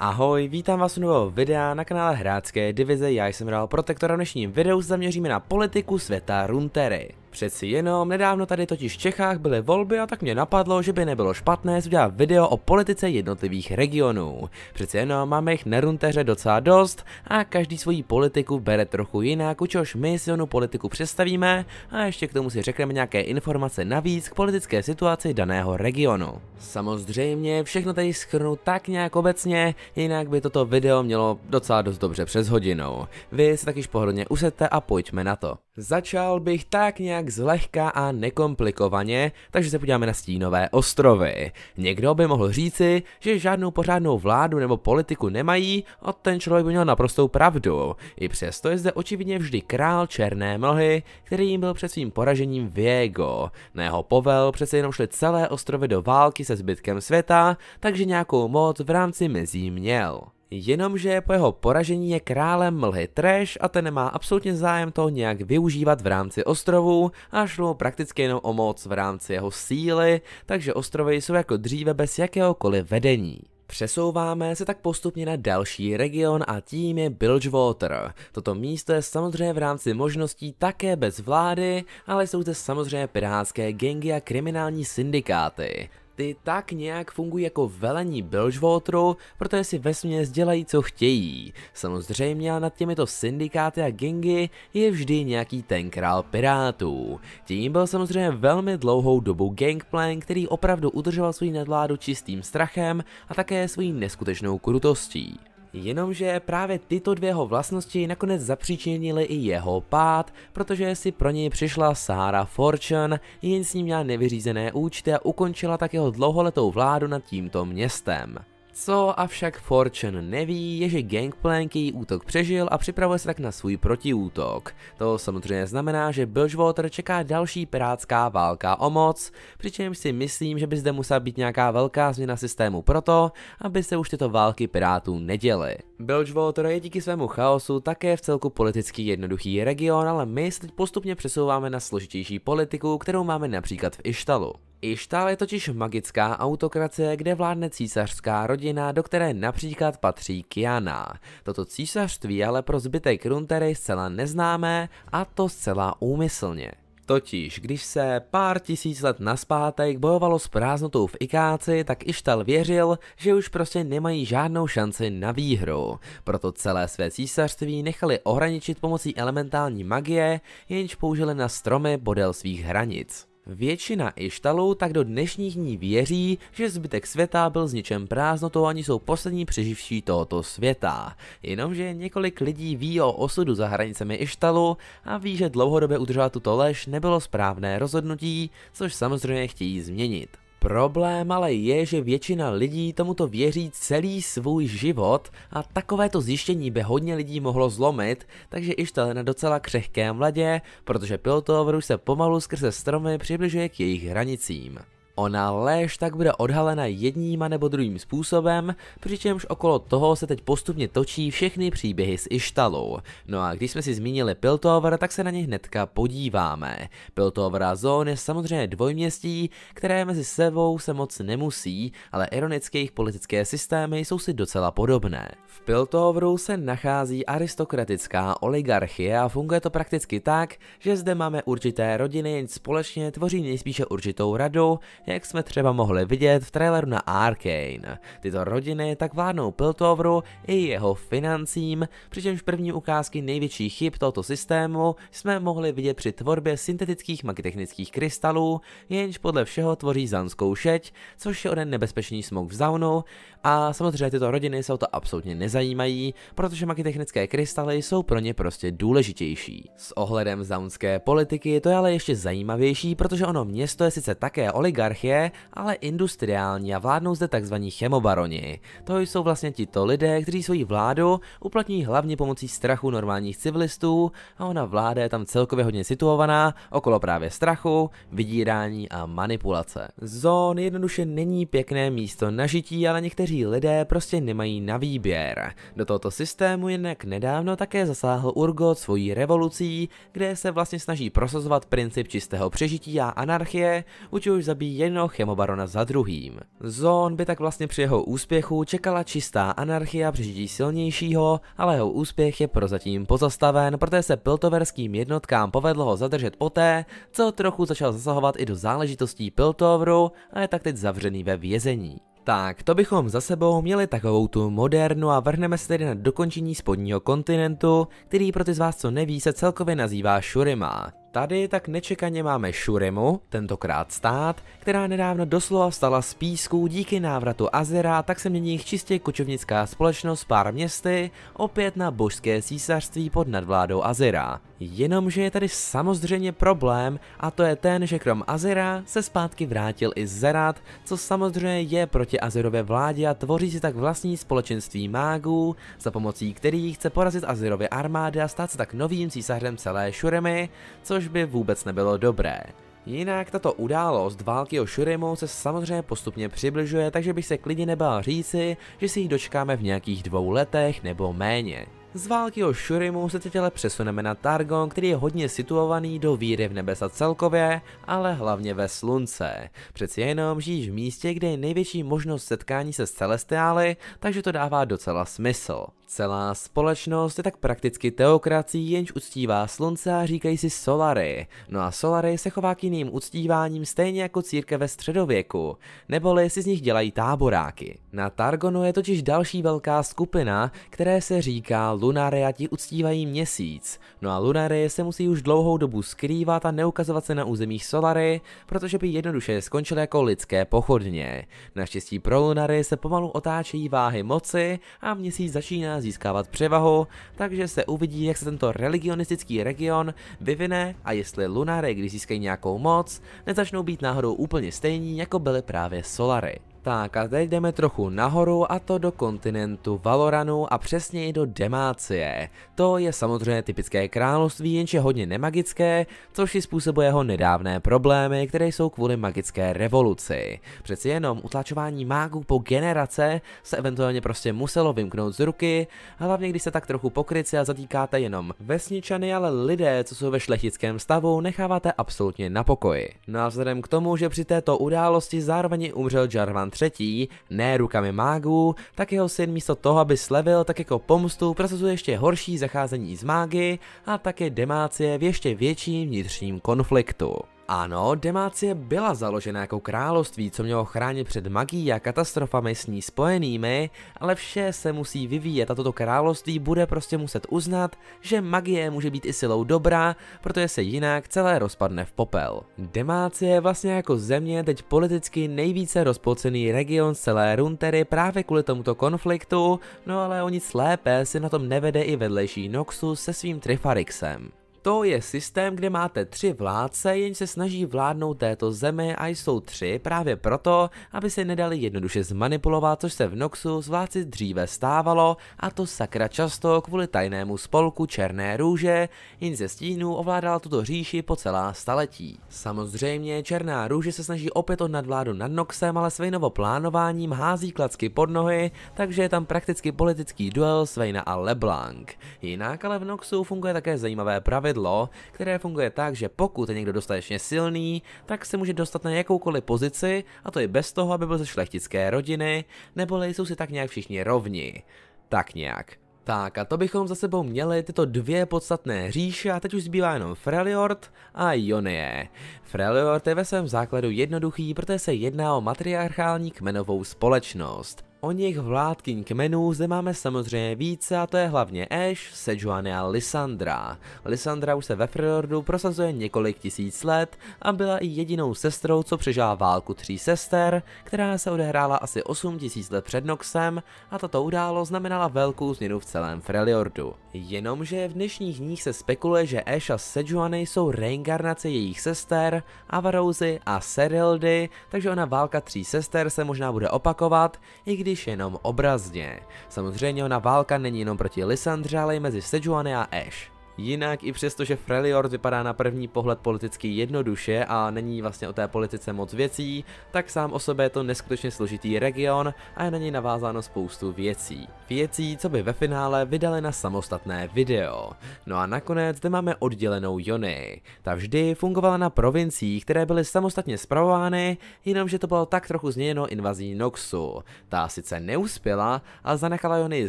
Ahoj, vítám vás u nového videa na kanále Hrácké divize, já jsem Real Protektor a v dnešním videu se zaměříme na politiku světa Runtery. Přeci jenom, nedávno tady totiž v Čechách byly volby a tak mě napadlo, že by nebylo špatné udělat video o politice jednotlivých regionů. Přeci jenom máme jich na runteře docela dost a každý svoji politiku bere trochu jinak, u čehož my si onu politiku představíme a ještě k tomu si řekneme nějaké informace navíc k politické situaci daného regionu. Samozřejmě všechno tady schrnu tak nějak obecně, jinak by toto video mělo docela dost dobře přes hodinou. Vy se takyž pohodlně usedte a pojďme na to. Začal bych tak nějak zlehka a nekomplikovaně, takže se podíváme na stínové ostrovy. Někdo by mohl říci, že žádnou pořádnou vládu nebo politiku nemají a ten člověk by měl naprostou pravdu. I přesto je zde očividně vždy král černé mlhy, který jim byl před svým poražením Viego. Na jeho povel přece jenom šly celé ostrovy do války se zbytkem světa, takže nějakou moc v rámci mezí měl. Jenomže po jeho poražení je králem mlhy Trash a ten nemá absolutně zájem to nějak využívat v rámci ostrovů a šlo prakticky jenom o moc v rámci jeho síly, takže ostrovy jsou jako dříve bez jakéhokoliv vedení. Přesouváme se tak postupně na další region a tím je Bilgewater. Toto místo je samozřejmě v rámci možností také bez vlády, ale jsou zde samozřejmě pirátské gengy a kriminální syndikáty. Ty tak nějak fungují jako velení Bilgewateru, protože si ve směs dělají co chtějí. Samozřejmě ale nad těmito syndikáty a gengy je vždy nějaký ten král pirátů. Tím byl samozřejmě velmi dlouhou dobu gangplan, který opravdu udržoval svůj nadládu čistým strachem a také svojí neskutečnou krutostí. Jenomže právě tyto dvě jeho vlastnosti nakonec zapříčinily i jeho pád, protože si pro něj přišla Sarah Fortune, jen s ním měla nevyřízené účty a ukončila tak jeho dlouholetou vládu nad tímto městem. Co avšak Fortune neví, je, že Gangplank její útok přežil a připravuje se tak na svůj protiútok. To samozřejmě znamená, že Bilgewater čeká další pirátská válka o moc, přičemž si myslím, že by zde musela být nějaká velká změna systému proto, aby se už tyto války pirátů neděly. Bilgewater je díky svému chaosu také v celku politicky jednoduchý region, ale my se teď postupně přesouváme na složitější politiku, kterou máme například v Ištalu. Ištál je totiž magická autokracie, kde vládne císařská rodina, do které například patří Kiana. Toto císařství ale pro zbytek Runtery zcela neznámé a to zcela úmyslně. Totiž, když se pár tisíc let naspátek bojovalo s prázdnotou v Ikáci, tak Ištal věřil, že už prostě nemají žádnou šanci na výhru. Proto celé své císařství nechali ohraničit pomocí elementální magie, jenž použili na stromy podél svých hranic. Většina Ištalů tak do dnešních dní věří, že zbytek světa byl zničen prázdnotou a jsou poslední přeživší tohoto světa. Jenomže několik lidí ví o osudu za hranicemi Ištalu a ví, že dlouhodobě udržovat tuto lež nebylo správné rozhodnutí, což samozřejmě chtějí změnit. Problém ale je, že většina lidí tomuto věří celý svůj život a takovéto zjištění by hodně lidí mohlo zlomit, takže Ištal je na docela křehkém ledě, protože pilotovr už se pomalu skrze stromy přibližuje k jejich hranicím. Ona lež tak bude odhalena jedním nebo druhým způsobem, přičemž okolo toho se teď postupně točí všechny příběhy s Ištalou. No a když jsme si zmínili Piltover, tak se na ně hnedka podíváme. Piltover a Zón je samozřejmě dvojměstí, které mezi sebou se moc nemusí, ale ironické jejich politické systémy jsou si docela podobné. V Piltoveru se nachází aristokratická oligarchie a funguje to prakticky tak, že zde máme určité rodiny, společně tvoří nejspíše určitou radu, jak jsme třeba mohli vidět v traileru na Arkane, tyto rodiny tak vládnou Piltoveru i jeho financím, přičemž první ukázky největší chyb tohoto systému jsme mohli vidět při tvorbě syntetických magitechnických krystalů, jenž podle všeho tvoří zanskou šeť, což je onen nebezpečný smog v zaunu a samozřejmě tyto rodiny se o to absolutně nezajímají, protože magitechnické krystaly jsou pro ně prostě důležitější. S ohledem zaunské politiky to je ale ještě zajímavější, protože ono město je sice také oligarch, je, ale industriální a vládnou zde tzv. chemobaroni. To jsou vlastně tito lidé, kteří svoji vládu uplatní hlavně pomocí strachu normálních civilistů a ona vláda je tam celkově hodně situovaná okolo právě strachu, vydírání a manipulace. Zón jednoduše není pěkné místo na žití, ale někteří lidé prostě nemají na výběr. Do tohoto systému jinak nedávno také zasáhl Urgot svojí revolucí, kde se vlastně snaží prosazovat princip čistého přežití a anarchie, u čehož zabíjí jednoho chemobarona za druhým. Zón by tak vlastně při jeho úspěchu čekala čistá anarchia přežití silnějšího, ale jeho úspěch je prozatím pozastaven, protože se piltoverským jednotkám povedlo ho zadržet poté, co trochu začal zasahovat i do záležitostí Piltoveru, a je tak teď zavřený ve vězení. Tak, to bychom za sebou měli takovou tu modernu a vrhneme se tedy na dokončení spodního kontinentu, který pro ty z vás, co neví, se celkově nazývá Shurima. Tady tak nečekaně máme Shuremu, tentokrát stát, která nedávno doslova stala z písku díky návratu Azera, tak se mění jich čistě kočovnická společnost pár městy opět na božské císařství pod nadvládou Azera. Jenomže je tady samozřejmě problém a to je ten, že krom Azera se zpátky vrátil i Zerat, co samozřejmě je proti Azerově vládě a tvoří si tak vlastní společenství mágů, za pomocí kterých chce porazit Azerově armády a stát se tak novým císařem celé Shuremy, což by vůbec nebylo dobré. Jinak tato událost války o Shurimu se samozřejmě postupně přibližuje, takže bych se klidně nebál říci, že si ji dočkáme v nějakých dvou letech nebo méně. Z války o Shurimu se teď ale přesuneme na Targon, který je hodně situovaný do víry v nebesa celkově, ale hlavně ve slunce. Přeci jenom žijíš v místě, kde je největší možnost setkání se s celestiály, takže to dává docela smysl. Celá společnost je tak prakticky teokrací, jenž uctívá slunce a říkají si Solary. No a Solary se chová k jiným uctíváním stejně jako církev ve středověku, neboli si z nich dělají táboráky. Na Targonu je totiž další velká skupina, které se říká Lunaria ti uctívají měsíc. No a Lunarie se musí už dlouhou dobu skrývat a neukazovat se na územích Solary, protože by jednoduše skončily jako lidské pochodně. Naštěstí pro Lunary se pomalu otáčejí váhy moci a měsíc začíná získávat převahu, takže se uvidí, jak se tento religionistický region vyvine a jestli Lunary, když získají nějakou moc, nezačnou být náhodou úplně stejní, jako byly právě Solary. Tak a teď jdeme trochu nahoru a to do kontinentu Valoranu a přesně i do Demácie. To je samozřejmě typické království, jenže hodně nemagické, což si způsobuje jeho nedávné problémy, které jsou kvůli magické revoluci. Přeci jenom utlačování mágů po generace se eventuálně prostě muselo vymknout z ruky, hlavně když se tak trochu pokryci a zatýkáte jenom vesničany, ale lidé, co jsou ve šlechtickém stavu, necháváte absolutně na pokoji. No a vzhledem k tomu, že při této události zároveň umřel Jarvan třetí, ne rukami mágů, tak jeho syn místo toho, aby slevil, tak jako pomstu prosazuje ještě horší zacházení z mágy a také demácie v ještě větším vnitřním konfliktu. Ano, Demácie byla založena jako království, co mělo chránit před magií a katastrofami s ní spojenými, ale vše se musí vyvíjet a toto království bude prostě muset uznat, že magie může být i silou dobrá, protože se jinak celé rozpadne v popel. Demácie je vlastně jako země teď politicky nejvíce rozpolcený region celé Runtery právě kvůli tomuto konfliktu, no ale o nic lépe si na tom nevede i vedlejší Noxus se svým Trifarixem. To je systém, kde máte tři vládce, jen se snaží vládnout této zemi a jsou tři právě proto, aby se nedali jednoduše zmanipulovat, což se v Noxu z vládci dříve stávalo a to sakra často kvůli tajnému spolku Černé růže, jen ze stínů ovládala tuto říši po celá staletí. Samozřejmě Černá růže se snaží opět o nadvládu nad Noxem, ale Svejnovo plánováním hází klacky pod nohy, takže je tam prakticky politický duel Svejna a Leblanc. Jinak ale v Noxu funguje také zajímavé pravidlo pravidlo, které funguje tak, že pokud je někdo dostatečně silný, tak se může dostat na jakoukoliv pozici, a to i bez toho, aby byl ze šlechtické rodiny, nebo jsou si tak nějak všichni rovni. Tak nějak. Tak a to bychom za sebou měli tyto dvě podstatné říše a teď už zbývá jenom Freljord a Jonie. Freljord je ve svém základu jednoduchý, protože se jedná o matriarchální kmenovou společnost. O nich vládkyň kmenů zde máme samozřejmě více a to je hlavně Ash, Sejuani a Lysandra. Lysandra už se ve Freordu prosazuje několik tisíc let a byla i jedinou sestrou, co přežila válku tří sester, která se odehrála asi 8 tisíc let před Noxem a tato událo znamenala velkou změnu v celém Freljordu. Jenomže v dnešních dních se spekuluje, že Ash a Sejuani jsou reinkarnace jejich sester, Avarouzy a Serildy, takže ona válka tří sester se možná bude opakovat, i když když jenom obrazně. Samozřejmě ona válka není jenom proti Lysandře, ale i mezi Sejuani a Ash. Jinak i přesto, že Freljord vypadá na první pohled politicky jednoduše a není vlastně o té politice moc věcí, tak sám o sobě je to neskutečně složitý region a je na něj navázáno spoustu věcí. Věcí, co by ve finále vydali na samostatné video. No a nakonec zde máme oddělenou Jony. Ta vždy fungovala na provinciích, které byly samostatně spravovány, jenomže to bylo tak trochu změněno invazí Noxu. Ta sice neuspěla, ale zanechala Jony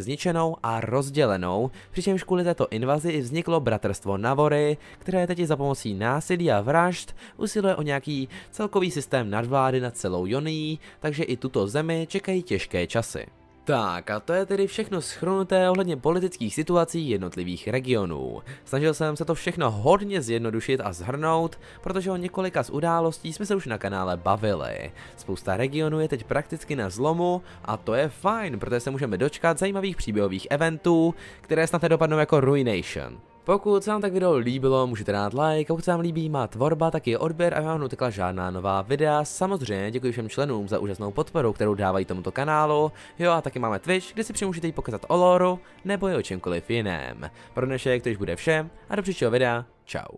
zničenou a rozdělenou, přičemž kvůli této invazi vzniklo bratrstvo Navory, které teď za pomocí násilí a vražd usiluje o nějaký celkový systém nadvlády nad celou Jonií, takže i tuto zemi čekají těžké časy. Tak a to je tedy všechno schronuté ohledně politických situací jednotlivých regionů. Snažil jsem se to všechno hodně zjednodušit a zhrnout, protože o několika z událostí jsme se už na kanále bavili. Spousta regionů je teď prakticky na zlomu a to je fajn, protože se můžeme dočkat zajímavých příběhových eventů, které snad nedopadnou jako Ruination. Pokud se vám tak video líbilo, můžete dát like, pokud se vám líbí má tvorba, tak je odběr a vám neutekla žádná nová videa. Samozřejmě děkuji všem členům za úžasnou podporu, kterou dávají tomuto kanálu. Jo a taky máme Twitch, kde si přemůžete můžete pokazat o loru, nebo i o čemkoliv jiném. Pro dnešek to již bude všem a do příštího videa. Čau.